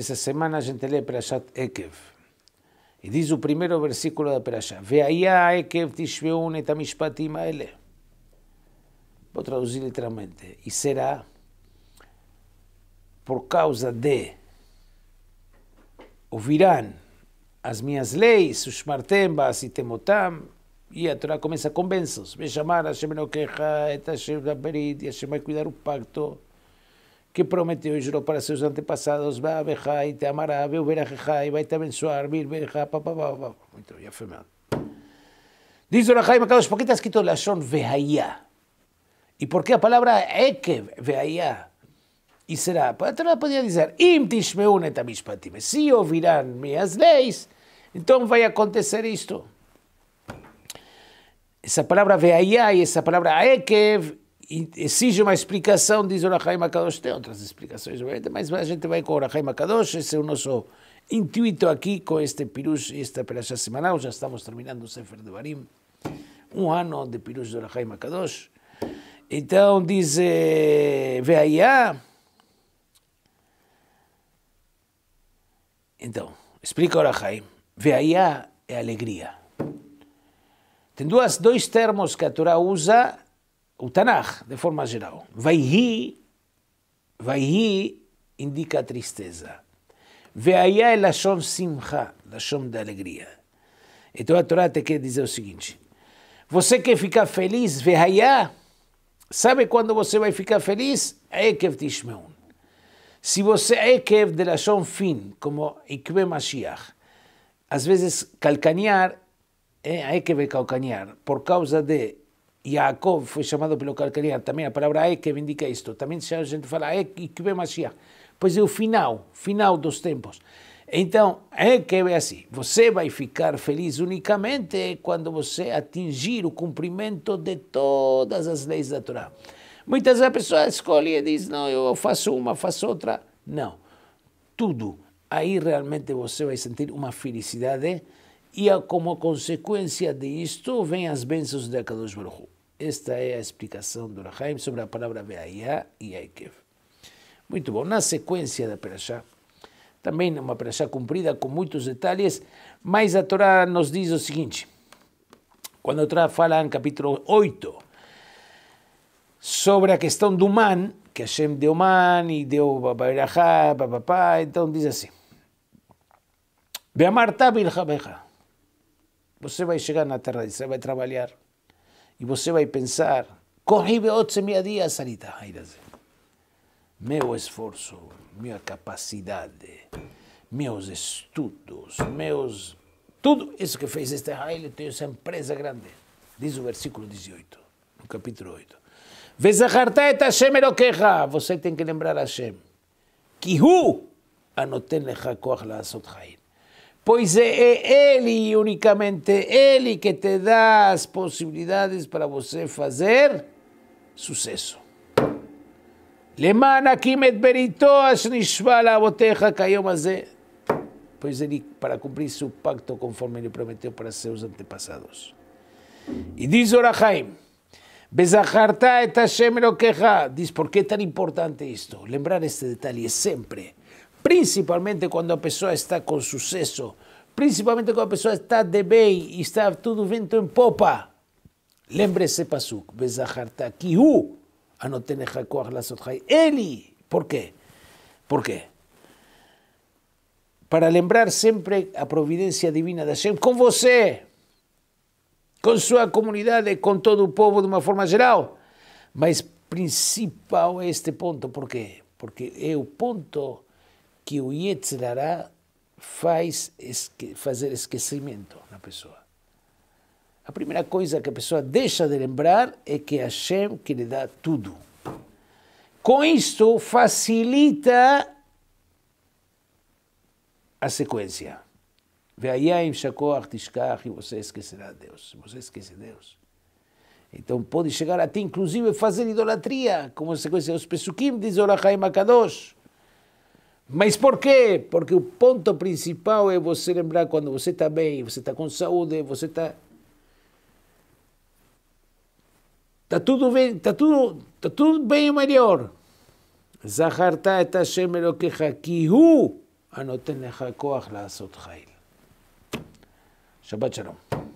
Essa semana a gente lê Perashat Ekev. E diz o primeiro versículo da Perashat. Veaya Ekev tishveun et amishpatim aele. Vou traduzir literalmente. E será por causa de ouvirão as minhas leis, os martembas e temotam, e a Torá começa com convencer-os. Vem chamar a Enoqueja, et Hashem Gaberit, e Hashem vai cuidar o pacto. que prometió y juró para sus antepasados, va a y te amará, ve y va a pa, vir pa, pa. Entonces Ya fue mal. Dice Rajaim Akadosh, ¿por qué te has quitado la son vehaya? ¿Y por qué la palabra ekev vehaya? Y será, Pero te la podía decir, im tishmeun et amishpatim, si oirán mis leyes, entonces va a acontecer esto. Esa palabra vehaya y esa palabra ekev exige uma explicação, diz o Rahai Makadosh. Tem outras explicações, é? mas a gente vai com o Rahai Makadosh, esse é o nosso intuito aqui com este pirush e esta Perashá semanal. Já estamos terminando o Sefer de Barim, um ano de pirush do Rahai Makadosh. Então diz eh, Veaiá. Então, explica o Rahai. Veaiá é alegria. Tem duas, dois termos que a Torá usa o Tanakh, de forma geral. Vaihi, vaihi indica a tristeza. Veaya é lashon simcha, lashon da alegria. Então a Torá te quer dizer o seguinte, você quer ficar feliz, veaya, sabe quando você vai ficar feliz? Ekev tishmeun. Se você é Ekev de lashon fin, como Ikbe Mashiach, às vezes calcanhar, eh, é Ekev calcanhar, por causa de Jacob foi chamado pelo Carcariano, também a palavra Ekev indica isto, também a gente fala Ekev Mashiach, pois é o final, final dos tempos. Então, Ekev é assim, você vai ficar feliz unicamente quando você atingir o cumprimento de todas as leis da Torá. Muitas pessoas escolhem e dizem, não, eu faço uma, faço outra. Não, tudo. Aí realmente você vai sentir uma felicidade e como consequência disto vem vêm as bênçãos de Akadosh Baruch Esta é a explicação do Rahaim sobre a palavra Ve'ayah e Eikev. Muito bom. Na sequência da Perashá, também uma Perashá cumprida com muitos detalhes, mas a Torá nos diz o seguinte, quando a Torá fala em capítulo 8, sobre a questão do man, que Hashem deu man e deu babairachá, papapá, então diz assim, Beamarta bilchabecha. Você vai chegar na terra de Israel, vai trabalhar e você vai pensar: corri dia Sarita Meu esforço, minha capacidade, meus estudos, meus. Tudo isso que fez este Israel tem essa empresa grande. Diz o versículo 18, no capítulo 8. Vezachartet Hashem Elokecha. Você tem que lembrar Hashem. Kihu anoten lecha koach laasot chayim. Pues él eh, eh, y únicamente él y que te das posibilidades para você fazer sucesso. lemana kimet את berito boteja נשבע לאבותיך כיום pues Pois para cumplir su pacto conforme le prometió para seus antepassados. E dice Orahaim, Bezaharta et Hashem Eloqueja. Diz, por qué tan importante esto. Lembrar este detalhe sempre principalmente quando a pessoa está com sucesso, principalmente quando a pessoa está de bem e está tudo vento em popa. Lembre esse passuco, Bezacharta, que o Eli. Por quê? Por quê? Para lembrar sempre a providência divina da Hashem com você, com sua comunidade, com todo o povo de uma forma geral. Mas principal é este ponto, por quê? Porque é o ponto que o Yetzirará faz esque, fazer esquecimento na pessoa. A primeira coisa que a pessoa deixa de lembrar é que é Hashem que lhe dá tudo. Com isto, facilita a sequência. Veayim shakoach tishkach, e você esquecerá Deus. Você esquece Deus. Então pode chegar até inclusive fazer idolatria, como a sequência dos Pesukim, diz Orachaim Akadosh. Mas por quê? Porque o ponto principal é você lembrar quando você está bem, você está com saúde, você está. Está tudo bem, está tudo, tá tudo bem e melhor. זכרת está השם que Hakihu הוא la לך כוח לעשות חיל.